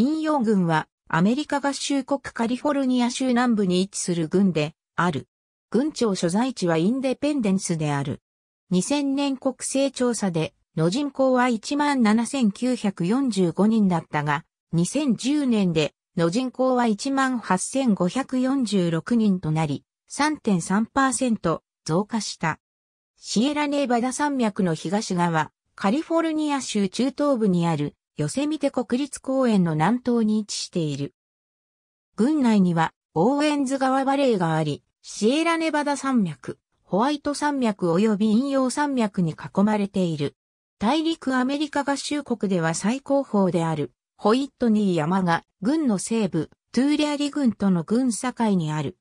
引用軍はアメリカ合衆国カリフォルニア州南部に位置する軍である。軍庁所在地はインデペンデンスである。2000年国勢調査での人口は17,945人だったが、2010年での人口は18,546人となり、3.3%増加した。シエラネーバダ山脈の東側、カリフォルニア州中東部にあるヨセミテ国立公園の南東に位置している。郡内には、オーエンズ川バレーがあり、シエラネバダ山脈、ホワイト山脈及び引用山脈に囲まれている。大陸アメリカ合衆国では最高峰である、ホイットニー山が、郡の西部、トゥーレアリ郡との郡境にある。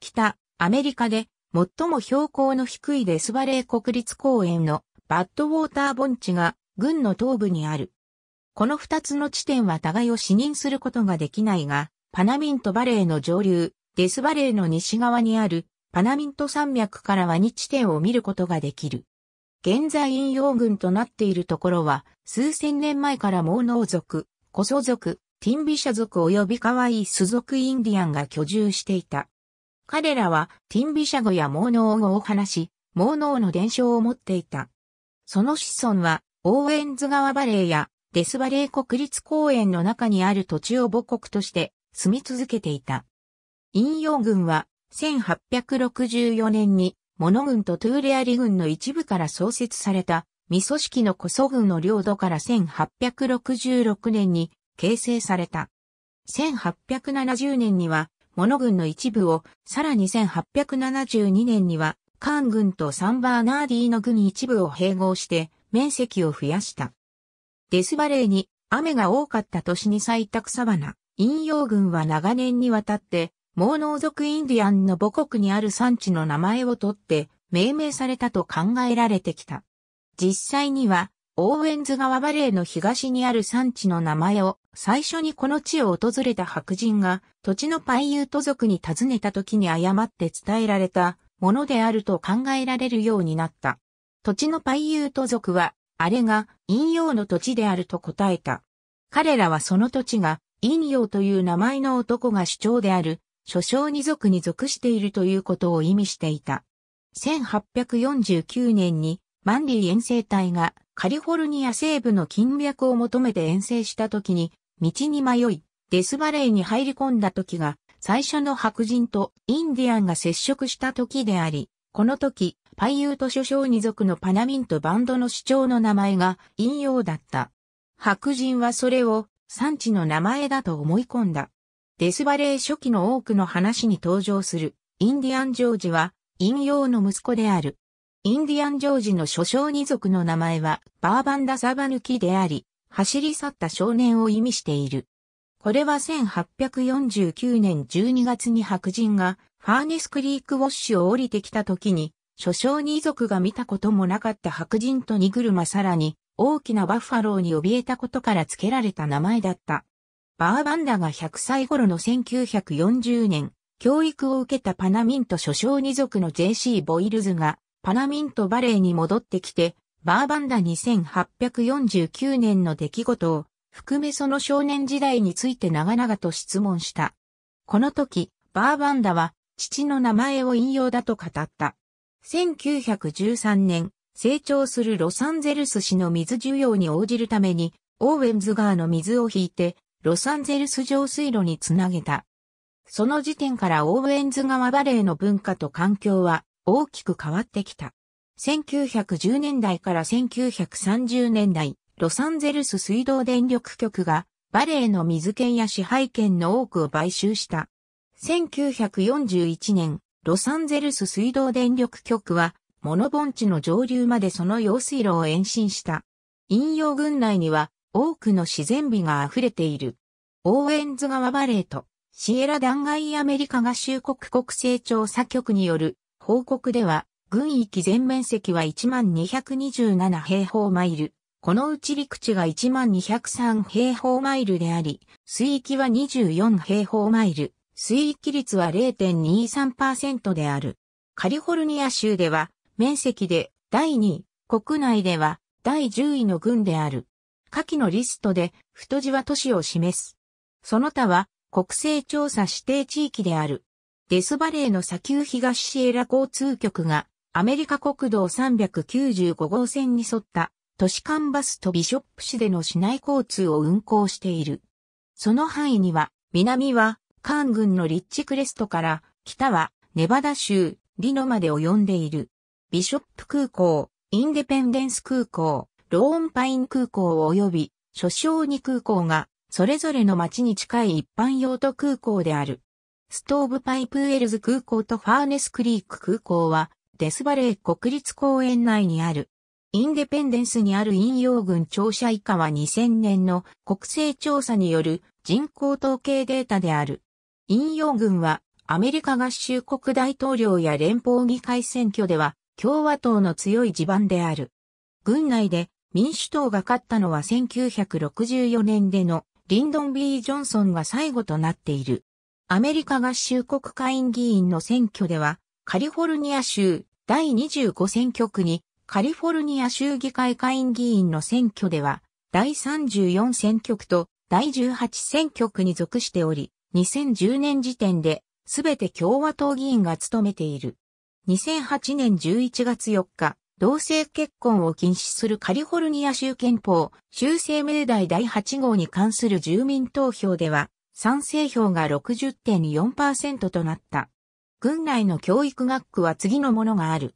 北、アメリカで、最も標高の低いデスバレー国立公園の、バッドウォーター盆地が、郡の東部にある。この二つの地点は互いを視認することができないが、パナミントバレーの上流、デスバレーの西側にあるパナミント山脈からは2地点を見ることができる。現在引用群となっているところは、数千年前からモーノー族、コソ族、ティンビシャ族及びカワイス族インディアンが居住していた。彼らはティンビシャ語やモーノー語を話し、モーノーの伝承を持っていた。その子孫は、オーエンズ川バレーやデスバレー国立公園の中にある土地を母国として住み続けていた。引用軍は1864年にモノ軍とトゥーレアリ軍の一部から創設された未組織のコソ軍の領土から1866年に形成された。1870年にはモノ軍の一部を、さらに1872年にはカーン軍とサンバーナーディーの軍一部を併合して面積を増やした。デスバレーに雨が多かった年に咲いた草花、陰陽群は長年にわたって、モーノー族インディアンの母国にある産地の名前を取って命名されたと考えられてきた。実際には、オーウェンズ川バレーの東にある産地の名前を最初にこの地を訪れた白人が土地のパイユート族に尋ねた時に誤って伝えられたものであると考えられるようになった。土地のパイユート族はあれが陰陽の土地であると答えた。彼らはその土地が陰陽という名前の男が主張である、諸将二族に属しているということを意味していた。1849年にマンリー遠征隊がカリフォルニア西部の金脈を求めて遠征した時に、道に迷い、デスバレーに入り込んだ時が、最初の白人とインディアンが接触した時であり、この時、俳優と諸将二族のパナミントバンドの主張の名前が引用だった。白人はそれを産地の名前だと思い込んだ。デスバレー初期の多くの話に登場するインディアン・ジョージは引用の息子である。インディアン・ジョージの諸将二族の名前はバーバンダ・サバヌキであり、走り去った少年を意味している。これは1849年12月に白人がファーネスクリークウォッシュを降りてきた時に所掌に遺族が見たこともなかった白人と荷車さらに、大きなバッファローに怯えたことから付けられた名前だった。バーバンダが100歳頃の1940年、教育を受けたパナミント諸将二族の JC ボイルズが、パナミントバレーに戻ってきて、バーバンダ2849年の出来事を、含めその少年時代について長々と質問した。この時、バーバンダは、父の名前を引用だと語った。1913年、成長するロサンゼルス市の水需要に応じるために、オーウェンズ川の水を引いて、ロサンゼルス上水路につなげた。その時点からオーウェンズ川バレーの文化と環境は大きく変わってきた。1910年代から1930年代、ロサンゼルス水道電力局がバレーの水権や支配権の多くを買収した。1941年、ロサンゼルス水道電力局は、モノ盆地の上流までその用水路を延伸した。引用群内には多くの自然美が溢れている。オーエンズ川バレーとシエラ断崖アメリカ合衆国国勢調査局による報告では、軍域全面積は1227平方マイル。このうち陸地が1203平方マイルであり、水域は24平方マイル。水域率は0.23%である。カリフォルニア州では、面積で第2位、国内では第10位の郡である。下記のリストで太字は都市を示す。その他は国勢調査指定地域である。デスバレーの砂丘東シエラ交通局がアメリカ国道395号線に沿った都市間バスとビショップ市での市内交通を運行している。その範囲には南はカーン郡のリッチクレストから北はネバダ州リノまで及んでいる。ビショップ空港、インデペンデンス空港、ローンパイン空港及び諸小二空港がそれぞれの町に近い一般用途空港である。ストーブパイプウェルズ空港とファーネスクリーク空港はデスバレー国立公園内にある。インデペンデンスにある引用軍庁舎以下は2000年の国勢調査による人口統計データである。引用軍はアメリカ合衆国大統領や連邦議会選挙では共和党の強い地盤である。軍内で民主党が勝ったのは1964年でのリンドン・ B・ ジョンソンが最後となっている。アメリカ合衆国会員議員の選挙ではカリフォルニア州第25選挙区にカリフォルニア州議会会員議員の選挙では第34選挙区と第18選挙区に属しており、2010年時点で、すべて共和党議員が務めている。2008年11月4日、同性結婚を禁止するカリフォルニア州憲法修正命題第8号に関する住民投票では、賛成票が60.4%となった。軍内の教育学区は次のものがある。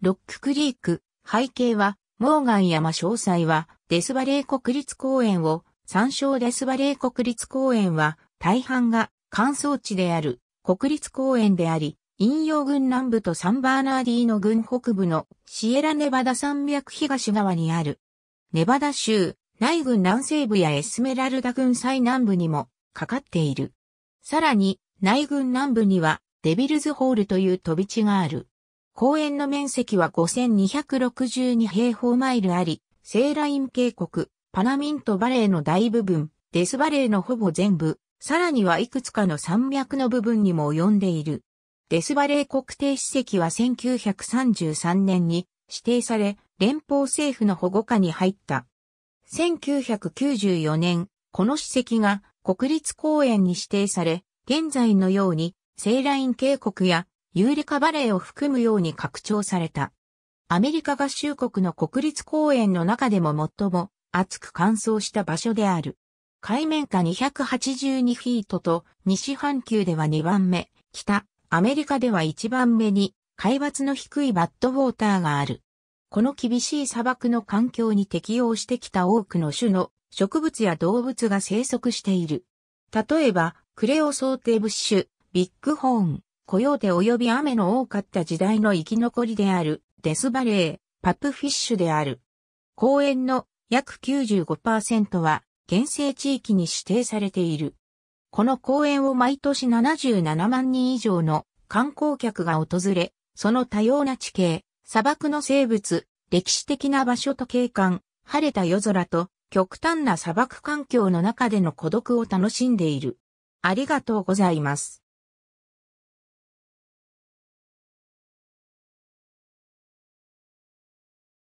ロッククリーク、背景は、モーガン山詳細は、デスバレー国立公園を、参照デスバレー国立公園は、大半が乾燥地である国立公園であり、引用群南部とサンバーナーディーの群北部のシエラネバダ山脈東側にある。ネバダ州、内軍南西部やエスメラルダ群最南部にもかかっている。さらに、内軍南部にはデビルズホールという飛び地がある。公園の面積は5262平方マイルあり、セーライン渓谷、パナミントバレーの大部分、デスバレーのほぼ全部、さらにはいくつかの山脈の部分にも及んでいる。デスバレー国定史跡は1933年に指定され、連邦政府の保護下に入った。1994年、この史跡が国立公園に指定され、現在のように、セーライン渓谷やユーリカバレーを含むように拡張された。アメリカ合衆国の国立公園の中でも最も暑く乾燥した場所である。海面下282フィートと西半球では2番目、北、アメリカでは1番目に海抜の低いバッドウォーターがある。この厳しい砂漠の環境に適応してきた多くの種の植物や動物が生息している。例えば、クレオソーテブッシュ、ビッグホーン、コヨーテ及び雨の多かった時代の生き残りである、デスバレー、パプフィッシュである。公園の約95%は原生地域に指定されている。この公園を毎年77万人以上の観光客が訪れ、その多様な地形、砂漠の生物、歴史的な場所と景観、晴れた夜空と極端な砂漠環境の中での孤独を楽しんでいる。ありがとうございます。